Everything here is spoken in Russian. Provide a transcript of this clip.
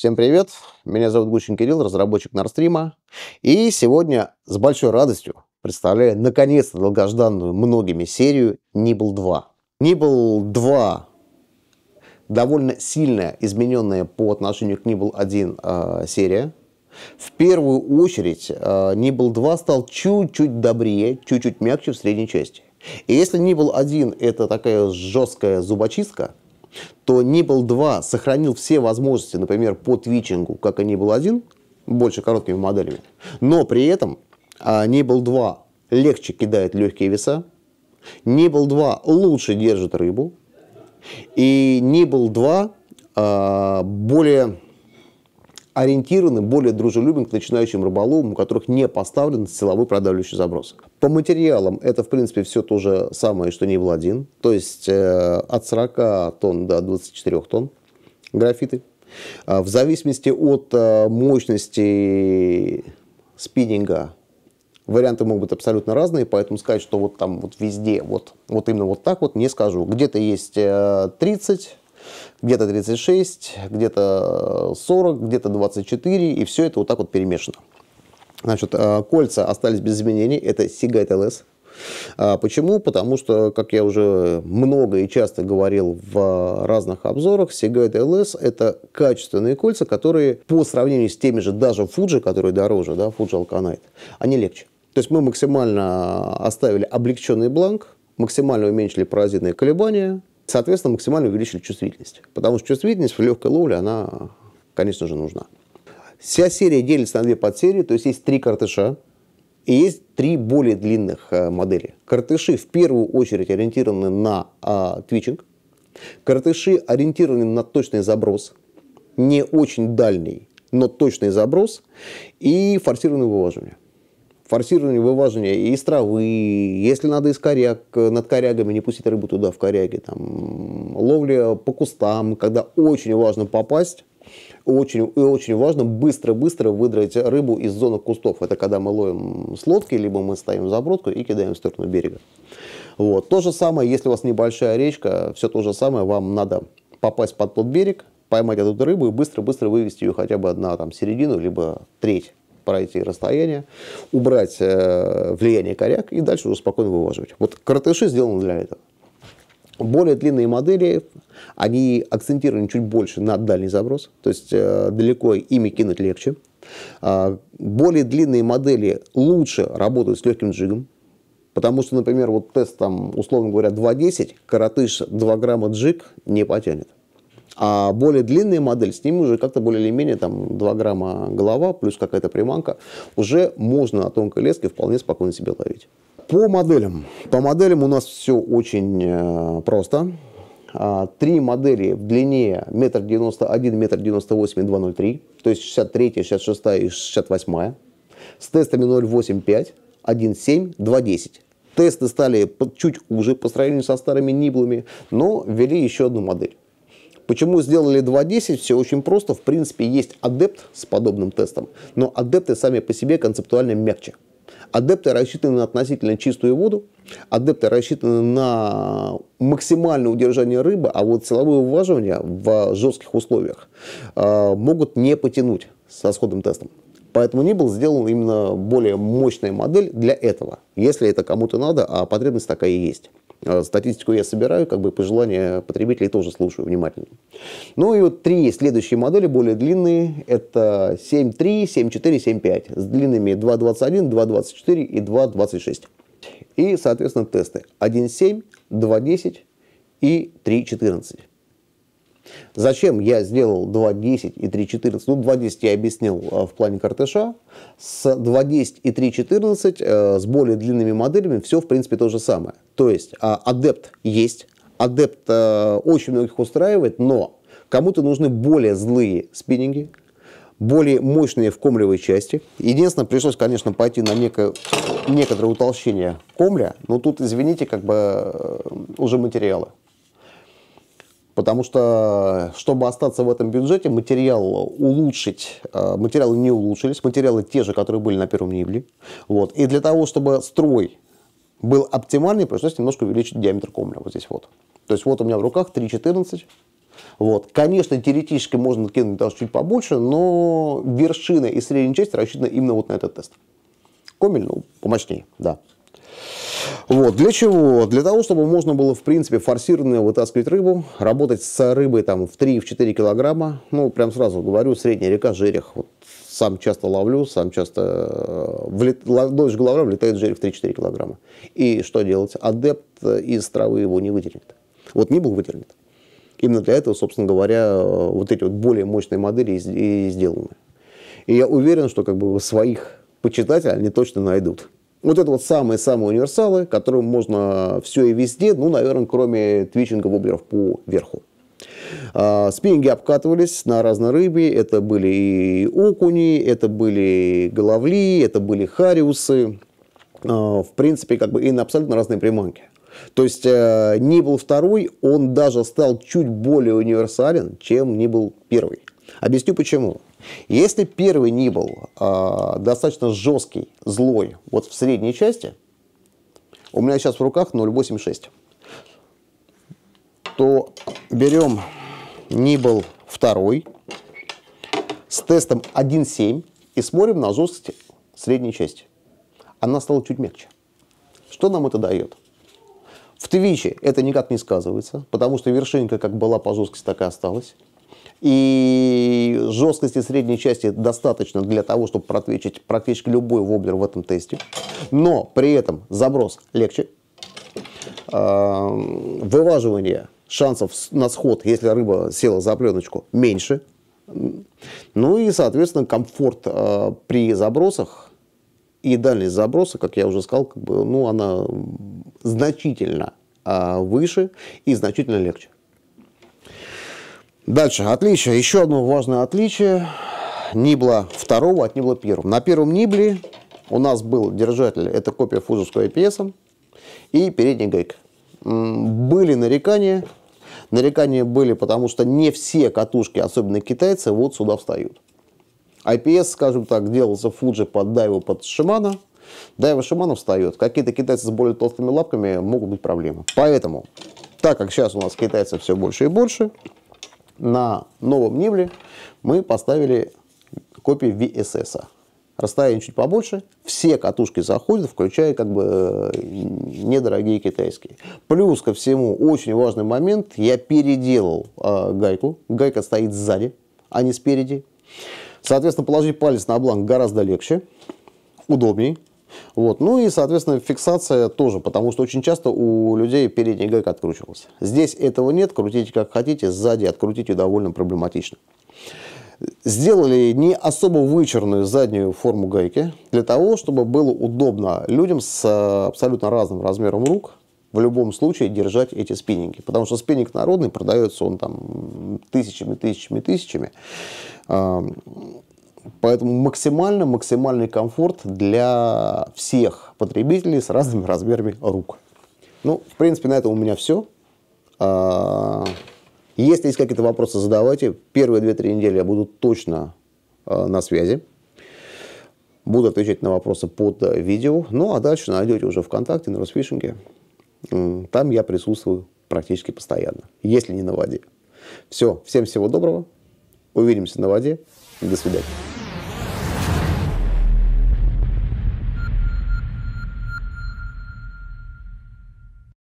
Всем привет, меня зовут Гучин Кирилл, разработчик Нарстрима, и сегодня с большой радостью представляю наконец-то долгожданную многими серию Nibble 2. Nibble 2 довольно сильно измененная по отношению к Nibble 1 э, серия. В первую очередь э, Nibble 2 стал чуть-чуть добрее, чуть-чуть мягче в средней части. И если Nibble 1 это такая жесткая зубочистка, то Nibble 2 сохранил все возможности, например, по твичингу, как и Nibble 1, больше короткими моделями, но при этом а, Nibble 2 легче кидает легкие веса, Nibble 2 лучше держит рыбу, и Nibble 2 а, более ориентированы, более дружелюбен к начинающим рыболовам, у которых не поставлен силовой продавливающий заброс. По материалам это, в принципе, все то же самое, что Нивл 1, то есть э, от 40 тонн до 24 тонн графиты. А в зависимости от э, мощности спиннинга варианты могут быть абсолютно разные, поэтому сказать, что вот там вот везде, вот, вот именно вот так вот, не скажу. Где-то есть 30, э, где-то 36, где-то 40, э, где-то 24, и все это вот так вот перемешано. Значит, э, кольца остались без изменений, это Сига LS. Почему? Потому что, как я уже много и часто говорил в разных обзорах, Seagate LS это качественные кольца, которые по сравнению с теми же, даже Fuji, которые дороже, да, Fuji Alconite, они легче. То есть мы максимально э, оставили облегченный бланк, максимально уменьшили паразитные колебания, Соответственно, максимально увеличили чувствительность. Потому что чувствительность в легкой ловле, она, конечно же, нужна. Вся серия делится на две подсерии, то есть есть три картыша, и есть три более длинных э, модели. Картыши в первую очередь ориентированы на а, твичинг. Картыши ориентированы на точный заброс, не очень дальний, но точный заброс и форсированное вываживание форсирование вываживания и из травы, если надо из коряг, над корягами не пустить рыбу туда, в коряге, там, ловля по кустам, когда очень важно попасть, очень, и очень важно быстро-быстро выдрать рыбу из зоны кустов. Это когда мы ловим с лодки, либо мы ставим забродку и кидаем в сторону берега. Вот. То же самое, если у вас небольшая речка, все то же самое, вам надо попасть под тот берег, поймать эту рыбу и быстро-быстро вывести ее хотя бы на там, середину, либо треть пройти расстояние, убрать э, влияние коряк и дальше уже спокойно вываживать. Вот коротыши сделаны для этого. Более длинные модели, они акцентированы чуть больше на дальний заброс, то есть э, далеко ими кинуть легче. А, более длинные модели лучше работают с легким джигом, потому что, например, вот тест там, условно говоря, 2.10, коротыш 2 грамма джиг не потянет. А более длинная модель, с ними уже как-то более или менее там 2 грамма голова, плюс какая-то приманка, уже можно на тонкой леске вполне спокойно себе ловить. По моделям. По моделям у нас все очень э, просто. А, три модели в длине 1,91 м, 1,98 м и 2,03 то есть 63, 66 и 68 с тестами 0,85, 1,7, 2,10. Тесты стали чуть уже по сравнению со старыми ниблами, но ввели еще одну модель. Почему сделали 2.10? Все очень просто. В принципе, есть адепт с подобным тестом, но адепты сами по себе концептуально мягче. Адепты рассчитаны на относительно чистую воду, адепты рассчитаны на максимальное удержание рыбы, а вот силовые уваживания в жестких условиях э, могут не потянуть со сходным тестом. Поэтому не был сделан именно более мощная модель для этого, если это кому-то надо, а потребность такая и есть. А, статистику я собираю, как бы пожелания потребителей тоже слушаю внимательно. Ну и вот три следующие модели, более длинные, это 7.3, 7.4, 7.5 с длинными 2.21, 2.24 и 2.26. И, соответственно, тесты 1.7, 2.10 и 3.14. Зачем я сделал 2.10 и 3.14? Ну, 2.10 я объяснил а, в плане картеша. С 2.10 и 3.14 э, с более длинными моделями все, в принципе, то же самое. То есть а, адепт есть, адепт э, очень многих устраивает, но кому-то нужны более злые спиннинги, более мощные в комлевой части. Единственное, пришлось, конечно, пойти на некое, некоторое утолщение комля, но тут, извините, как бы э, уже материалы. Потому что, чтобы остаться в этом бюджете, материал улучшить, э, материалы не улучшились, материалы те же, которые были на первом Нибле. Вот. И для того, чтобы строй был оптимальный, пришлось немножко увеличить диаметр комля вот здесь вот. То есть вот у меня в руках 3,14. Вот. Конечно, теоретически можно кинуть даже чуть побольше, но вершина и средняя часть рассчитана именно вот на этот тест. Комель, ну, помощнее, да. Вот. Для чего? Для того, чтобы можно было, в принципе, форсированно вытаскивать рыбу, работать с рыбой там, в 3-4 килограмма. Ну, прям сразу говорю, средняя река Жерех. Вот сам часто ловлю, сам часто... Э, влет... Дольше головра влетает жерех 3-4 килограмма. И что делать? Адепт э, из травы его не выдернет. Вот не был выдернет. Именно для этого, собственно говоря, э, вот эти вот более мощные модели и сделаны. И я уверен, что как бы своих почитателей они точно найдут. Вот это вот самые-самые универсалы, которым можно все и везде, ну, наверное, кроме твичинга воблеров по верху. А, Спинги обкатывались на разной рыбе. Это были и окуни, это были головли, это были хариусы. А, в принципе, как бы и на абсолютно разные приманки. То есть э, не был второй, он даже стал чуть более универсален, чем не был первый. Объясню почему. И если первый Нибл э, а, достаточно жесткий, злой, вот в средней части, у меня сейчас в руках 0,86, то берем Нибл второй с тестом 1,7 и смотрим на жесткость средней части. Она стала чуть мягче. Что нам это дает? В Твиче это никак не сказывается, потому что вершинка как была по жесткости, так и осталась. И жесткости средней части достаточно для того, чтобы протвечить практически любой воблер в этом тесте. Но при этом заброс легче. Эм, вываживание шансов на сход, если рыба села за пленочку, меньше. Ну и, соответственно, комфорт э, при забросах и дальность заброса, как я уже сказал, как бы, ну, она значительно э, выше и значительно легче. Дальше, отличие. Еще одно важное отличие Нибла второго от Нибла первого. На первом Нибле у нас был держатель, это копия фузовского IPS, -а и передний гайк. Были нарекания, нарекания были, потому что не все катушки, особенно китайцы, вот сюда встают. IPS, скажем так, делался Fuji под дайву под Шимана. Дайва Шимана встает. Какие-то китайцы с более толстыми лапками могут быть проблемы. Поэтому, так как сейчас у нас китайцев все больше и больше, на новом Нивле мы поставили копии VSS. Расстояние чуть побольше, все катушки заходят, включая как бы э, недорогие китайские. Плюс ко всему, очень важный момент, я переделал э, гайку. Гайка стоит сзади, а не спереди. Соответственно, положить палец на бланк гораздо легче, удобнее. Вот. Ну и, соответственно, фиксация тоже, потому что очень часто у людей передний гайка откручивался. Здесь этого нет, крутите как хотите, сзади открутить ее довольно проблематично. Сделали не особо вычерную заднюю форму гайки для того, чтобы было удобно людям с э, абсолютно разным размером рук в любом случае держать эти спиннинги. Потому что спиннинг народный, продается он там тысячами, тысячами, тысячами Поэтому максимально максимальный комфорт для всех потребителей с разными размерами рук. Ну, в принципе, на этом у меня все. А, если есть какие-то вопросы, задавайте. Первые 2-3 недели я буду точно а, на связи. Буду отвечать на вопросы под э, видео. Ну, а дальше найдете уже ВКонтакте, на Росфишинге. Там я присутствую практически постоянно, если не на воде. Все, всем всего доброго. Увидимся на воде. До свидания.